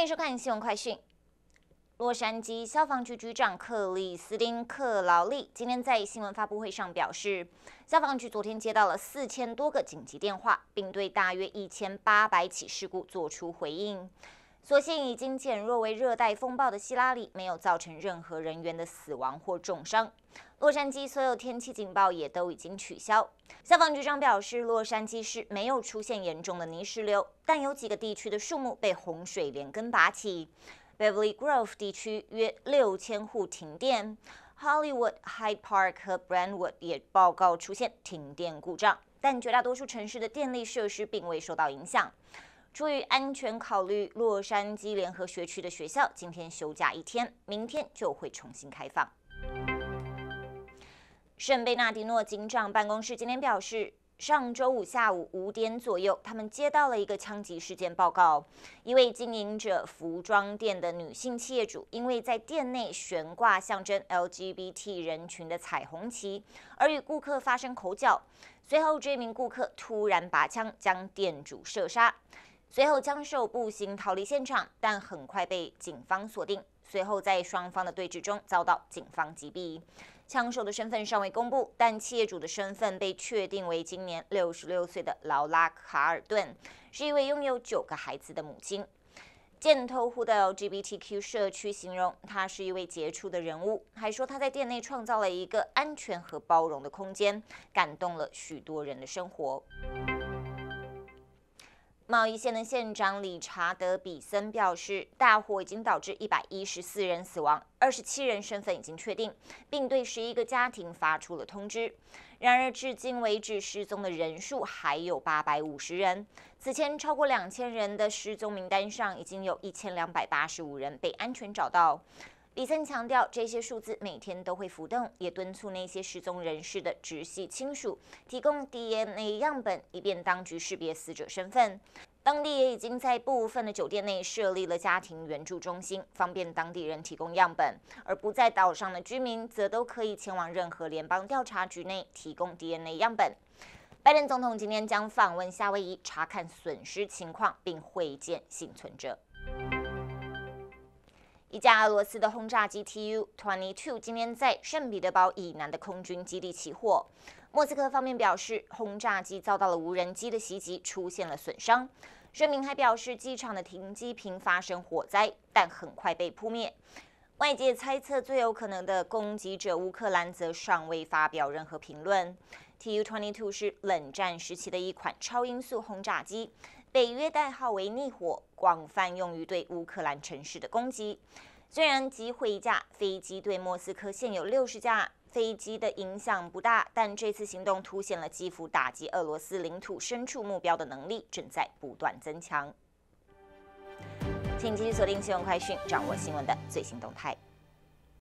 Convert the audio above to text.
欢迎收看《新闻快讯》。洛杉矶消防局局长克里斯汀·克劳利今天在新闻发布会上表示，消防局昨天接到了四千多个紧急电话，并对大约一千八百起事故做出回应。所幸已经减弱为热带风暴的希拉里没有造成任何人员的死亡或重伤。洛杉矶所有天气警报也都已经取消。消防局长表示，洛杉矶市没有出现严重的泥石流，但有几个地区的树木被洪水连根拔起。Beverly Grove 地区约六千户停电，Hollywood、High Park 和 Branwood 也报告出现停电故障，但绝大多数城市的电力设施并未受到影响。出于安全考虑，洛杉矶联合学区的学校今天休假一天，明天就会重新开放。圣贝纳迪诺警长办公室今天表示，上周五下午五点左右，他们接到了一个枪击事件报告。一位经营着服装店的女性企业主，因为在店内悬挂象征 LGBT 人群的彩虹旗，而与顾客发生口角。随后，这名顾客突然拔枪将店主射杀。随后，枪手步行逃离现场，但很快被警方锁定。随后，在双方的对峙中，遭到警方击毙。枪手的身份尚未公布，但企业主的身份被确定为今年六十六岁的劳拉·卡尔顿，是一位拥有九个孩子的母亲。箭头户的 LGBTQ 社区形容她是一位杰出的人物，还说她在店内创造了一个安全和包容的空间，感动了许多人的生活。贸易县的县长理查德·比森表示，大火已经导致一百一十四人死亡，二十七人身份已经确定，并对十一个家庭发出了通知。然而，至今为止失踪的人数还有八百五十人。此前超过两千人的失踪名单上，已经有一千两百八十五人被安全找到。比森强调，这些数字每天都会浮动，也敦促那些失踪人士的直系亲属提供 DNA 样本，以便当局识别死者身份。当地也已经在部分的酒店内设立了家庭援助中心，方便当地人提供样本。而不在岛上的居民则都可以前往任何联邦调查局内提供 DNA 样本。拜登总统今天将访问夏威夷，查看损失情况，并会见幸存者。一架俄罗斯的轰炸机 TU Twenty Two 今天在圣彼得堡以南的空军基地起火。莫斯科方面表示，轰炸机遭到了无人机的袭击，出现了损伤。声明还表示，机场的停机坪发生火灾，但很快被扑灭。外界猜测最有可能的攻击者，乌克兰则尚未发表任何评论。Tu-22 是冷战时期的一款超音速轰炸机，北约代号为“逆火”，广泛用于对乌克兰城市的攻击。虽然机毁一架，飞机对莫斯科现有六十架。飞机的影响不大，但这次行动凸显了基辅打击俄罗斯领土深处目标的能力正在不断增强。请继续锁定《新闻快讯》，掌握新闻的最新动态。